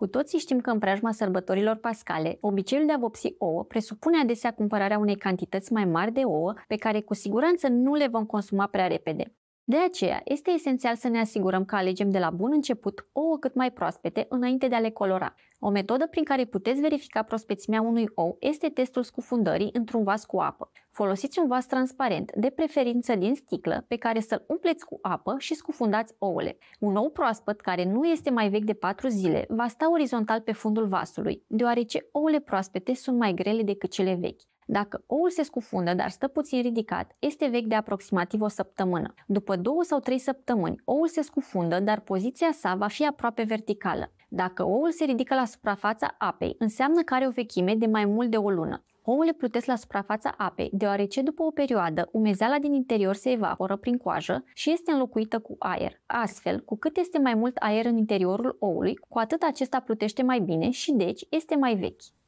Cu toții știm că în preajma sărbătorilor pascale, obiceiul de a vopsi ouă presupune adesea cumpărarea unei cantități mai mari de ouă pe care cu siguranță nu le vom consuma prea repede. De aceea, este esențial să ne asigurăm că alegem de la bun început ouă cât mai proaspete înainte de a le colora. O metodă prin care puteți verifica prospețimea unui ou este testul scufundării într-un vas cu apă. Folosiți un vas transparent, de preferință din sticlă, pe care să-l umpleți cu apă și scufundați ouăle. Un ou proaspăt care nu este mai vechi de 4 zile va sta orizontal pe fundul vasului, deoarece ouăle proaspete sunt mai grele decât cele vechi. Dacă oul se scufundă, dar stă puțin ridicat, este vechi de aproximativ o săptămână. După două sau trei săptămâni, oul se scufundă, dar poziția sa va fi aproape verticală. Dacă oul se ridică la suprafața apei, înseamnă că are o vechime de mai mult de o lună. Ouăle plutesc la suprafața apei, deoarece după o perioadă, umezeala din interior se evaporă prin coajă și este înlocuită cu aer. Astfel, cu cât este mai mult aer în interiorul oului, cu atât acesta plutește mai bine și deci este mai vechi.